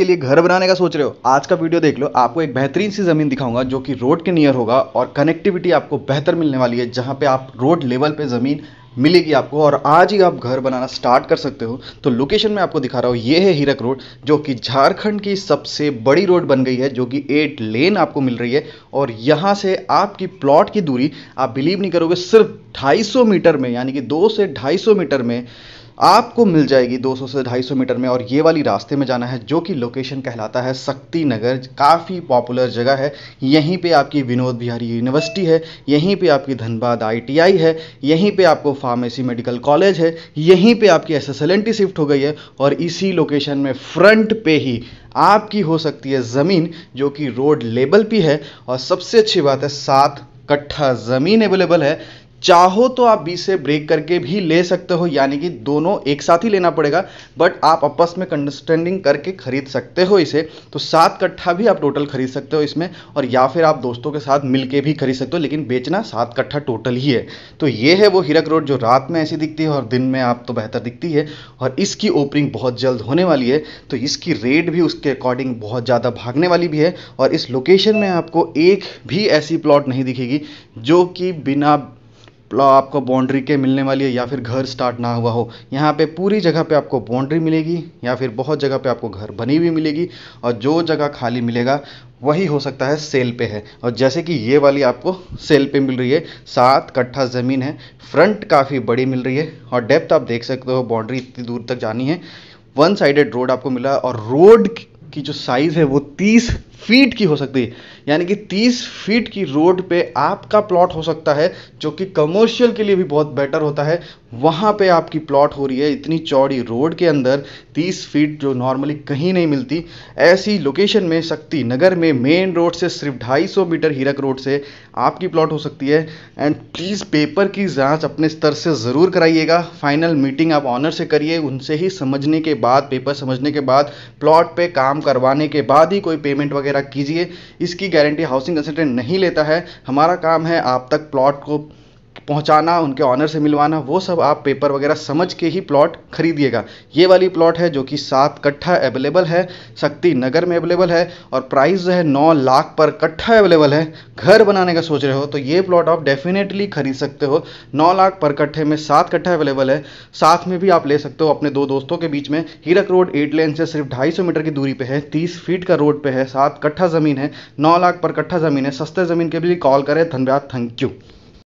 उसके लिए घर बनाने का सोच रहे हो आज का वीडियो देख लो आपको एक बेहतरीन सी ज़मीन दिखाऊंगा जो कि रोड के नियर होगा और कनेक्टिविटी आपको बेहतर मिलने वाली है जहां पे आप रोड लेवल पे ज़मीन मिलेगी आपको और आज ही आप घर बनाना स्टार्ट कर सकते हो तो लोकेशन में आपको दिखा रहा हूँ ये है हीरक रोड जो कि झारखंड की सबसे बड़ी रोड बन गई है जो कि एट लेन आपको मिल रही है और यहाँ से आपकी प्लॉट की दूरी आप बिलीव नहीं करोगे सिर्फ 250 मीटर में यानी कि दो से 250 मीटर में आपको मिल जाएगी 200 से 250 मीटर में और ये वाली रास्ते में जाना है जो कि लोकेशन कहलाता है शक्ति नगर काफ़ी पॉपुलर जगह है यहीं पे आपकी विनोद बिहारी यूनिवर्सिटी है यहीं पे आपकी धनबाद आईटीआई है यहीं पे आपको फार्मेसी मेडिकल कॉलेज है यहीं पे आपकी एस शिफ्ट हो गई है और इसी लोकेशन में फ्रंट पे ही आपकी हो सकती है ज़मीन जो कि रोड लेबल पर है और सबसे अच्छी बात है सात कट्ठा ज़मीन अवेलेबल है चाहो तो आप बीस से ब्रेक करके भी ले सकते हो यानी कि दोनों एक साथ ही लेना पड़ेगा बट आप आपस में अंडरस्टैंडिंग करके खरीद सकते हो इसे तो सात कट्ठा भी आप टोटल खरीद सकते हो इसमें और या फिर आप दोस्तों के साथ मिल के भी खरीद सकते हो लेकिन बेचना सात कट्ठा टोटल ही है तो ये है वो हीरक रोड जो रात में ऐसी दिखती है और दिन में आप तो बेहतर दिखती है और इसकी ओपनिंग बहुत जल्द होने वाली है तो इसकी रेट भी उसके अकॉर्डिंग बहुत ज़्यादा भागने वाली भी है और इस लोकेशन में आपको एक भी ऐसी प्लॉट नहीं दिखेगी जो कि बिना आपको बाउंड्री के मिलने वाली है या फिर घर स्टार्ट ना हुआ हो यहाँ पे पूरी जगह पे आपको बाउंड्री मिलेगी या फिर बहुत जगह पे आपको घर बनी हुई मिलेगी और जो जगह खाली मिलेगा वही हो सकता है सेल पे है और जैसे कि ये वाली आपको सेल पे मिल रही है सात कट्ठा ज़मीन है फ्रंट काफ़ी बड़ी मिल रही है और डेप्थ आप देख सकते हो बाउंड्री इतनी दूर तक जानी है वन साइडेड रोड आपको मिला और रोड की जो साइज़ है वो तीस फीट की हो सकती है यानी कि 30 फीट की रोड पे आपका प्लॉट हो सकता है जो कि कमर्शियल के लिए भी बहुत बेटर होता है वहाँ पे आपकी प्लॉट हो रही है इतनी चौड़ी रोड के अंदर 30 फीट जो नॉर्मली कहीं नहीं मिलती ऐसी लोकेशन में शक्ति नगर में मेन रोड से सिर्फ 250 मीटर हीरक रोड से आपकी प्लॉट हो सकती है एंड प्लीज़ पेपर की जाँच अपने स्तर से ज़रूर कराइएगा फाइनल मीटिंग आप ऑनर से करिए उनसे ही समझने के बाद पेपर समझने के बाद प्लॉट पर काम करवाने के बाद ही कोई पेमेंट वगैरह वगैरह कीजिए इसकी गारंटी हाउसिंग कंसल्टेंट नहीं लेता है हमारा काम है आप तक प्लॉट को पहुंचाना उनके ऑनर से मिलवाना वो सब आप पेपर वगैरह समझ के ही प्लॉट खरीदिएगा ये वाली प्लॉट है जो कि सात कट्ठा अवेलेबल है शक्ति नगर में अवेलेबल है और प्राइस जो है नौ लाख पर कट्ठा अवेलेबल है घर बनाने का सोच रहे हो तो ये प्लॉट आप डेफिनेटली खरीद सकते हो नौ लाख पर कट्ठे में सात कट्ठा अवेलेबल है साथ में भी आप ले सकते हो अपने दो दोस्तों के बीच में हीरक रोड एट लेन से सिर्फ ढाई सौ मीटर की दूरी पर है तीस फीट का रोड पर है सात कट्ठा ज़मीन है नौ लाख पर कट्ठा ज़मीन है सस्ते ज़मीन के लिए कॉल करें धन्यवाद थैंक यू